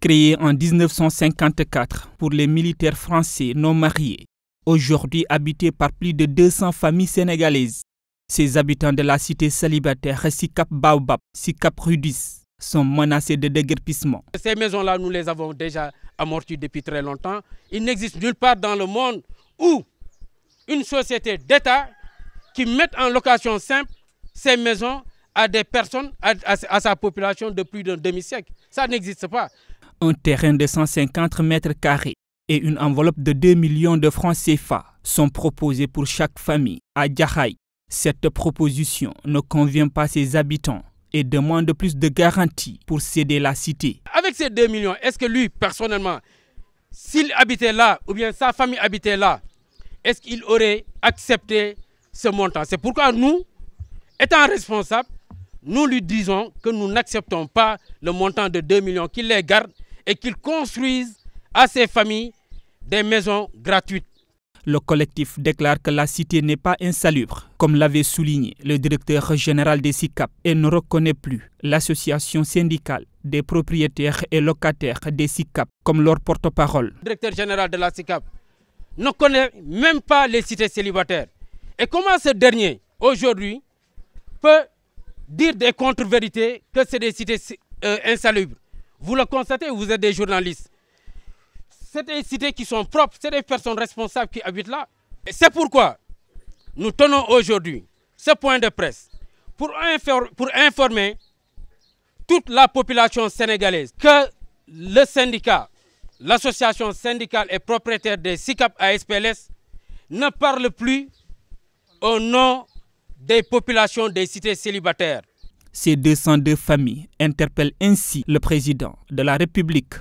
Créé en 1954 pour les militaires français non mariés, aujourd'hui habité par plus de 200 familles sénégalaises, ces habitants de la cité célibataire Sikap Baobab, Sikap Rudis, sont menacés de déguerpissement. Ces maisons-là, nous les avons déjà amorties depuis très longtemps. Il n'existe nulle part dans le monde où une société d'État qui met en location simple ses maisons à des personnes, à, sa population de plus d'un demi-siècle. Ça n'existe pas. Un terrain de 150 mètres carrés et une enveloppe de 2 millions de francs CFA sont proposés pour chaque famille à Djahaï. Cette proposition ne convient pas à ses habitants et demande plus de garanties pour céder la cité. Avec ces 2 millions, est-ce que lui, personnellement, s'il habitait là, ou bien sa famille habitait là, est-ce qu'il aurait accepté ce montant C'est pourquoi nous, étant responsables, nous lui disons que nous n'acceptons pas le montant de 2 millions, qu'il les garde et qu'il construise à ses familles des maisons gratuites. Le collectif déclare que la cité n'est pas insalubre. Comme l'avait souligné le directeur général des SICAP, et ne reconnaît plus l'association syndicale des propriétaires et locataires des SICAP comme leur porte-parole. directeur général de la SICAP ne connaît même pas les cités célibataires. Et comment ce dernier, aujourd'hui, peut dire des contre-vérités que c'est des cités euh, insalubres Vous le constatez, vous êtes des journalistes. C'est des cités qui sont propres, c'est des personnes responsables qui habitent là. c'est pourquoi nous tenons aujourd'hui ce point de presse pour informer toute la population sénégalaise que le syndicat l'association syndicale et propriétaire des SICAP ASPLS ne parle plus au nom des populations des cités célibataires. Ces 202 familles interpellent ainsi le président de la République.